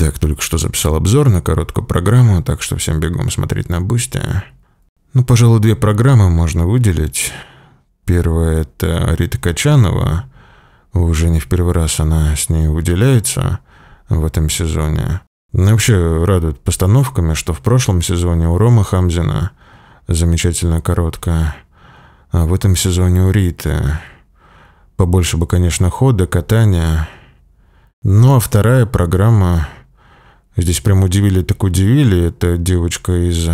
Так, только что записал обзор на короткую программу, так что всем бегом смотреть на Бусти. Ну, пожалуй, две программы можно выделить. Первая — это Рита Качанова. Уже не в первый раз она с ней выделяется в этом сезоне. Но ну, вообще радует постановками, что в прошлом сезоне у Рома Хамзина замечательно короткая, а в этом сезоне у Риты. Побольше бы, конечно, хода, катания. Ну а вторая программа Здесь прям удивили, так удивили. Это девочка из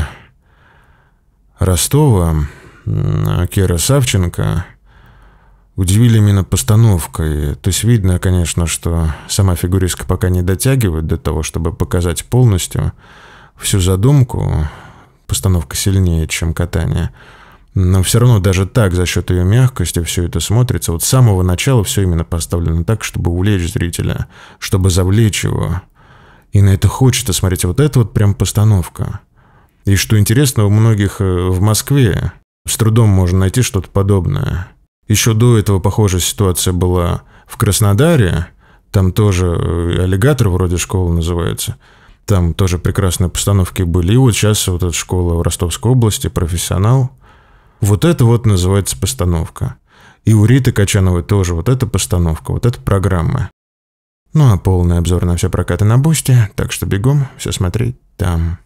Ростова, Кера Савченко. Удивили именно постановкой. То есть видно, конечно, что сама фигуристка пока не дотягивает до того, чтобы показать полностью всю задумку. Постановка сильнее, чем катание. Но все равно даже так, за счет ее мягкости, все это смотрится. Вот с самого начала все именно поставлено так, чтобы увлечь зрителя, чтобы завлечь его – и на это хочется смотреть. Вот это вот прям постановка. И что интересно, у многих э, в Москве с трудом можно найти что-то подобное. Еще до этого похожая ситуация была в Краснодаре, там тоже э, аллигатор вроде школа называется. Там тоже прекрасные постановки были. И вот сейчас вот эта школа в Ростовской области, профессионал. Вот это вот называется постановка. И у Риты Качановой тоже вот эта постановка, вот эта программа. Ну а полный обзор на все прокаты на Бусти, так что бегом все смотреть там.